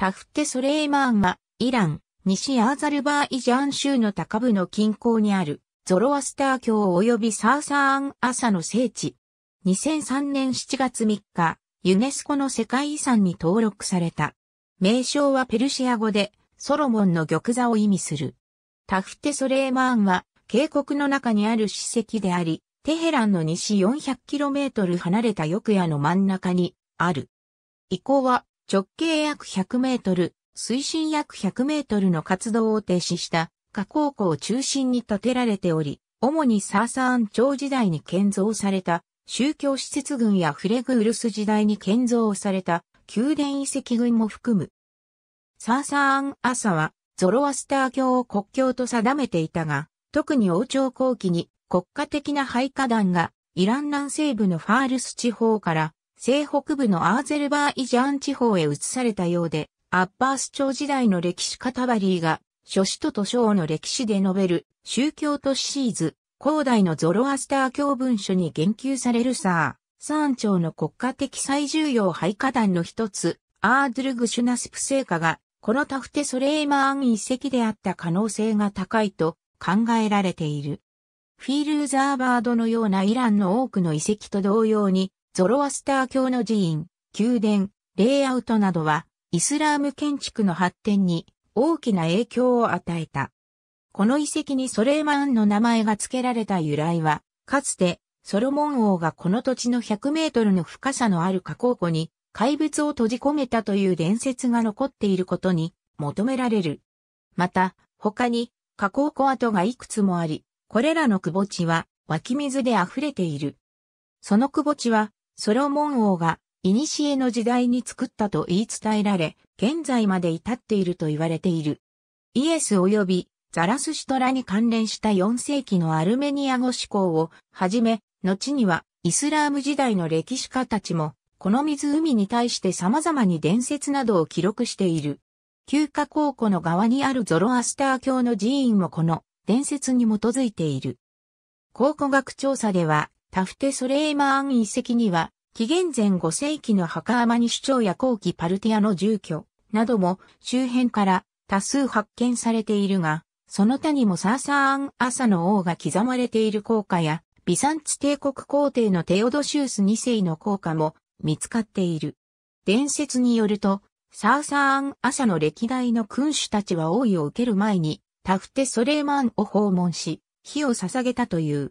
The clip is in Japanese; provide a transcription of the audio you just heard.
タフテ・ソレイマーンは、イラン、西アーザルバーイジャン州の高部の近郊にある、ゾロアスター教及びサーサーン・アサの聖地。2003年7月3日、ユネスコの世界遺産に登録された。名称はペルシア語で、ソロモンの玉座を意味する。タフテ・ソレイマーンは、渓谷の中にある史跡であり、テヘランの西 400km 離れた翌野の真ん中にある。以降は直径約100メートル、水深約100メートルの活動を停止した河口湖を中心に建てられており、主にサーサーン朝時代に建造された宗教施設群やフレグウルス時代に建造された宮殿遺跡群も含む。サーサーン朝はゾロアスター教を国教と定めていたが、特に王朝後期に国家的な廃下団がイラン南西部のファールス地方から西北部のアーゼルバーイジャン地方へ移されたようで、アッバース朝時代の歴史カタバリーが、諸子と図省の歴史で述べる宗教都市シーズ、広大のゾロアスター教文書に言及されるサー、ン朝の国家的最重要廃下団の一つ、アードルグシュナスプ聖火が、このタフテソレーマーン遺跡であった可能性が高いと考えられている。フィールザーバードのようなイランの多くの遺跡と同様に、ゾロアスター教の寺院、宮殿、レイアウトなどは、イスラーム建築の発展に大きな影響を与えた。この遺跡にソレーマンの名前が付けられた由来は、かつてソロモン王がこの土地の100メートルの深さのある河口湖に怪物を閉じ込めたという伝説が残っていることに求められる。また、他に河口湖跡がいくつもあり、これらの窪地は湧き水で溢れている。その窪地はソロモン王が、古の時代に作ったと言い伝えられ、現在まで至っていると言われている。イエス及びザラスシュトラに関連した4世紀のアルメニア語思考をはじめ、後にはイスラーム時代の歴史家たちも、この湖に対して様々に伝説などを記録している。旧家高校の側にあるゾロアスター教の寺院もこの伝説に基づいている。考古学調査では、タフテ・ソレイマーン遺跡には、紀元前5世紀の墓に主張や後期パルティアの住居なども周辺から多数発見されているが、その他にもサーサーン・朝の王が刻まれている効果や、ビサンツ帝国皇帝のテオドシウス2世の効果も見つかっている。伝説によると、サーサーン・朝の歴代の君主たちは王位を受ける前に、タフテ・ソレイマンを訪問し、火を捧げたという。